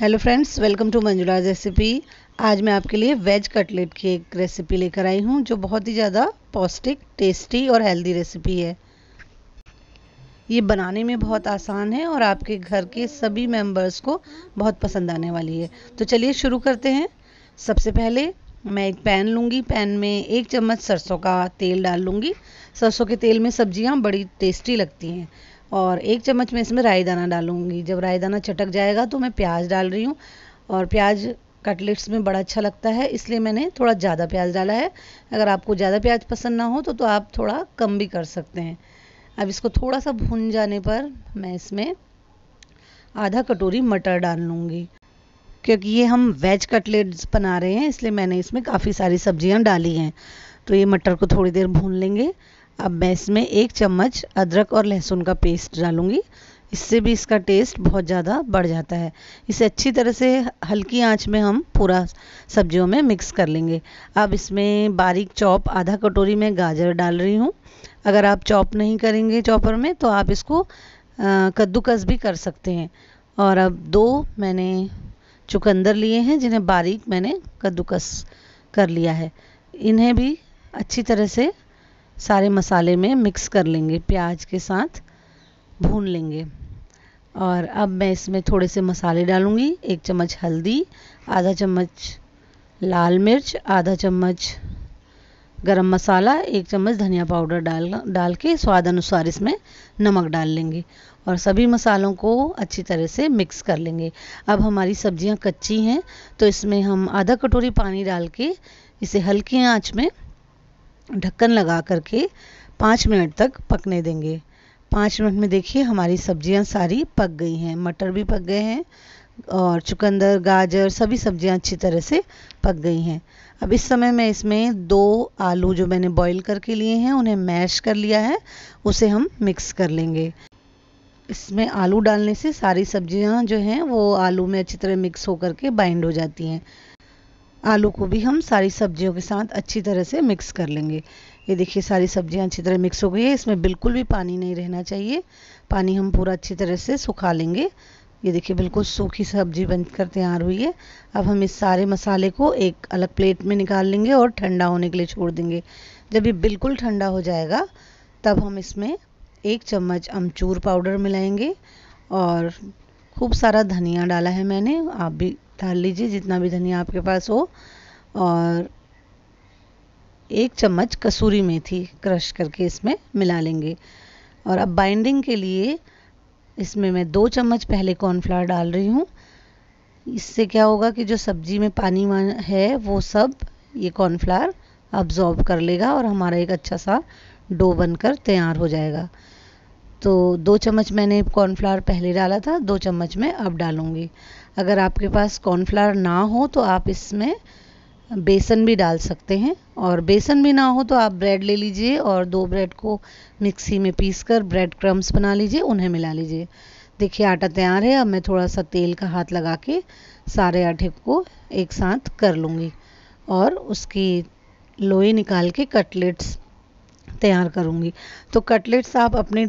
hello friends welcome to Manjula recipe आज मैं आपके लिए वेज कटलेट की एक रेसिपी लेकर आई हूँ जो बहुत ही ज़्यादा पौष्टिक टेस्टी और हेल्दी रेसिपी है ये बनाने में बहुत आसान है और आपके घर के सभी मेंबर्स को बहुत पसंद आने वाली है तो चलिए शुरू करते हैं सबसे पहले मैं एक पैन लूँगी पैन में एक चम्मच सरसों का तेल डाल लूँगी सरसों के तेल में सब्जियाँ बड़ी टेस्टी लगती हैं और एक चम्मच में इसमें राई दाना डालूँगी जब राई दाना चटक जाएगा तो मैं प्याज डाल रही हूँ और प्याज कटलेट्स में बड़ा अच्छा लगता है इसलिए मैंने थोड़ा ज़्यादा प्याज डाला है अगर आपको ज़्यादा प्याज पसंद ना हो तो, तो आप थोड़ा कम भी कर सकते हैं अब इसको थोड़ा सा भून जाने पर मैं इसमें आधा कटोरी मटर डाल लूँगी क्योंकि ये हम वेज कटलेट्स बना रहे हैं इसलिए मैंने इसमें काफ़ी सारी सब्जियां डाली हैं तो ये मटर को थोड़ी देर भून लेंगे अब मैं इसमें एक चम्मच अदरक और लहसुन का पेस्ट डालूँगी इससे भी इसका टेस्ट बहुत ज़्यादा बढ़ जाता है इसे अच्छी तरह से हल्की आंच में हम पूरा सब्जियों में मिक्स कर लेंगे अब इसमें बारीक चॉप आधा कटोरी में गाजर डाल रही हूँ अगर आप चॉप नहीं करेंगे चॉपर में तो आप इसको कद्दूकस भी कर सकते हैं और अब दो मैंने चुकंदर लिए हैं जिन्हें बारीक मैंने कद्दूकस कर लिया है इन्हें भी अच्छी तरह से सारे मसाले में मिक्स कर लेंगे प्याज के साथ भून लेंगे और अब मैं इसमें थोड़े से मसाले डालूँगी एक चम्मच हल्दी आधा चम्मच लाल मिर्च आधा चम्मच गरम मसाला एक चम्मच धनिया पाउडर डाल डाल के स्वाद अनुसार इसमें नमक डाल लेंगे और सभी मसालों को अच्छी तरह से मिक्स कर लेंगे अब हमारी सब्जियां कच्ची हैं तो इसमें हम आधा कटोरी पानी डाल के इसे हल्की आंच में ढक्कन लगा करके पाँच मिनट तक पकने देंगे पाँच मिनट में देखिए हमारी सब्जियां सारी पक गई हैं मटर भी पक गए हैं और चुकंदर गाजर सभी सब्जियां अच्छी तरह से पक गई हैं अब इस समय मैं इसमें दो आलू जो मैंने बॉईल करके लिए हैं उन्हें मैश कर लिया है उसे हम मिक्स कर लेंगे इसमें आलू डालने से सारी सब्जियां जो हैं वो आलू में अच्छी तरह मिक्स होकर के बाइंड हो जाती हैं आलू को भी हम सारी सब्जियों के साथ अच्छी तरह से मिक्स कर लेंगे ये देखिए सारी सब्जियां अच्छी तरह मिक्स हो गई है इसमें बिल्कुल भी पानी नहीं रहना चाहिए पानी हम पूरा अच्छी तरह से सुखा लेंगे ये देखिए बिल्कुल सूखी सब्जी बनकर तैयार हुई है अब हम इस सारे मसाले को एक अलग प्लेट में निकाल लेंगे और ठंडा होने के लिए छोड़ देंगे जब ये बिल्कुल ठंडा हो जाएगा तब हम इसमें एक चम्मच अमचूर पाउडर मिलाएंगे और खूब सारा धनिया डाला है मैंने आप भी डाल लीजिए जितना भी धनिया आपके पास हो और एक चम्मच कसूरी मेथी क्रश करके इसमें मिला लेंगे और अब बाइंडिंग के लिए इसमें मैं दो चम्मच पहले कॉर्नफ्लावर डाल रही हूँ इससे क्या होगा कि जो सब्जी में पानी है वो सब ये कॉर्नफ्लावर अब्जॉर्ब कर लेगा और हमारा एक अच्छा सा डो बनकर तैयार हो जाएगा तो दो चम्मच मैंने कॉर्नफ्लावर पहले डाला था दो चम्मच मैं अब डालूँगी अगर आपके पास कॉर्नफ्लावर ना हो तो आप इसमें बेसन भी डाल सकते हैं और बेसन भी ना हो तो आप ब्रेड ले लीजिए और दो ब्रेड को मिक्सी में पीस कर ब्रेड क्रम्स बना लीजिए उन्हें मिला लीजिए देखिए आटा तैयार है अब मैं थोड़ा सा तेल का हाथ लगा के सारे आटे को एक साथ कर लूँगी और उसकी लोई निकाल के कटलेट्स तैयार करूँगी तो कटलेट्स आप अपने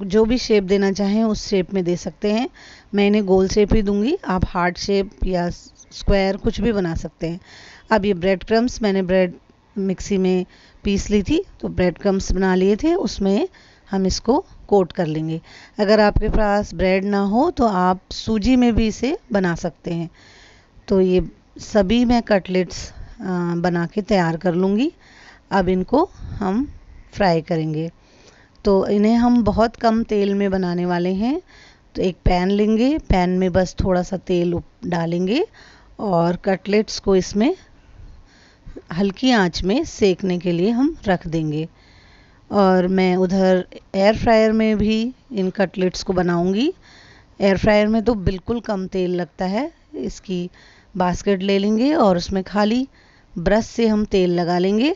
जो भी शेप देना चाहें उस शेप में दे सकते हैं मैं इन्हें गोल शेप ही दूंगी आप हार्ट शेप या स्क्वायर कुछ भी बना सकते हैं अब ये ब्रेड क्रम्स मैंने ब्रेड मिक्सी में पीस ली थी तो ब्रेड क्रम्स बना लिए थे उसमें हम इसको कोट कर लेंगे अगर आपके पास ब्रेड ना हो तो आप सूजी में भी इसे बना सकते हैं तो ये सभी मैं कटलेट्स बना के तैयार कर लूँगी अब इनको हम फ्राई करेंगे तो इन्हें हम बहुत कम तेल में बनाने वाले हैं तो एक पैन लेंगे पैन में बस थोड़ा सा तेल डालेंगे और कटलेट्स को इसमें हल्की आंच में सेकने के लिए हम रख देंगे और मैं उधर एयर फ्रायर में भी इन कटलेट्स को बनाऊंगी एयर फ्रायर में तो बिल्कुल कम तेल लगता है इसकी बास्केट ले लेंगे और उसमें खाली ब्रश से हम तेल लगा लेंगे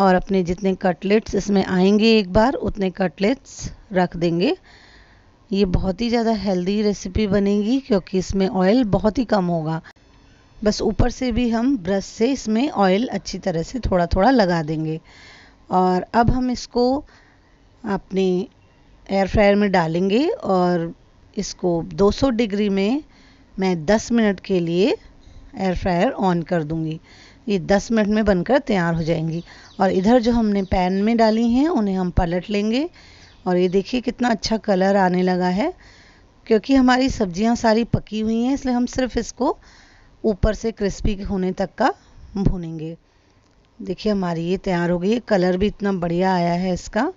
और अपने जितने कटलेट्स इसमें आएंगे एक बार उतने कटलेट्स रख देंगे ये बहुत ही ज़्यादा हेल्दी रेसिपी बनेगी क्योंकि इसमें ऑयल बहुत ही कम होगा बस ऊपर से भी हम ब्रश से इसमें ऑयल अच्छी तरह से थोड़ा थोड़ा लगा देंगे और अब हम इसको अपने एयर फ्रायर में डालेंगे और इसको 200 डिग्री में मैं 10 मिनट के लिए एयर फ्रायर ऑन कर दूंगी ये 10 मिनट में बनकर तैयार हो जाएंगी और इधर जो हमने पैन में डाली हैं उन्हें हम पलट लेंगे और ये देखिए कितना अच्छा कलर आने लगा है क्योंकि हमारी सब्जियां सारी पकी हुई हैं इसलिए हम सिर्फ इसको ऊपर से क्रिस्पी होने तक का भूनेंगे देखिए हमारी ये तैयार हो गई है कलर भी इतना बढ़िया आया है इसका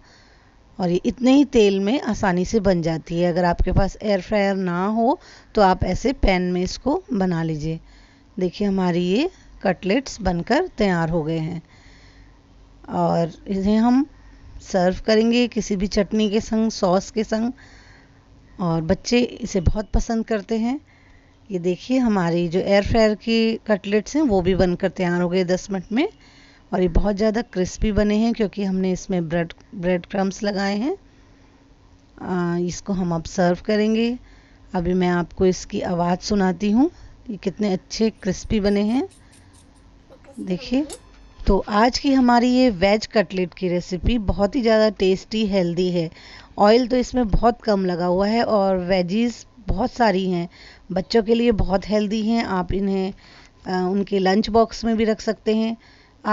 और ये इतने ही तेल में आसानी से बन जाती है अगर आपके पास एयर फ्रायर ना हो तो आप ऐसे पैन में इसको बना लीजिए देखिए हमारी ये कटलेट्स बनकर तैयार हो गए हैं और इन्हें हम सर्व करेंगे किसी भी चटनी के संग सॉस के संग और बच्चे इसे बहुत पसंद करते हैं ये देखिए हमारी जो एयर फ्रायर की कटलेट्स हैं वो भी बनकर तैयार हो गए दस मिनट में और ये बहुत ज़्यादा क्रिस्पी बने हैं क्योंकि हमने इसमें ब्रेड ब्रेड क्रम्स लगाए हैं आ, इसको हम अब सर्व करेंगे अभी मैं आपको इसकी आवाज़ सुनाती हूँ ये कितने अच्छे क्रिस्पी बने हैं देखिए तो आज की हमारी ये वेज कटलेट की रेसिपी बहुत ही ज़्यादा टेस्टी हेल्दी है ऑयल तो इसमें बहुत कम लगा हुआ है और वेजीज बहुत सारी हैं बच्चों के लिए बहुत हेल्दी हैं आप इन्हें आ, उनके लंच बॉक्स में भी रख सकते हैं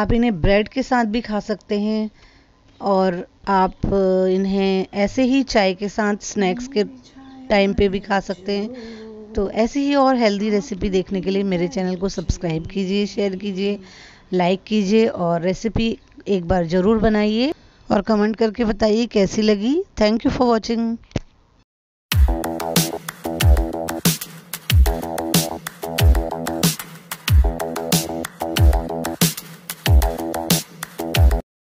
आप इन्हें ब्रेड के साथ भी खा सकते हैं और आप इन्हें ऐसे ही चाय के साथ स्नैक्स के टाइम पे भी खा सकते हैं तो ऐसी ही और हेल्दी रेसिपी देखने के लिए मेरे चैनल को सब्सक्राइब कीजिए शेयर कीजिए लाइक कीजिए और रेसिपी एक बार ज़रूर बनाइए और कमेंट करके बताइए कैसी लगी थैंक यू फॉर वॉचिंग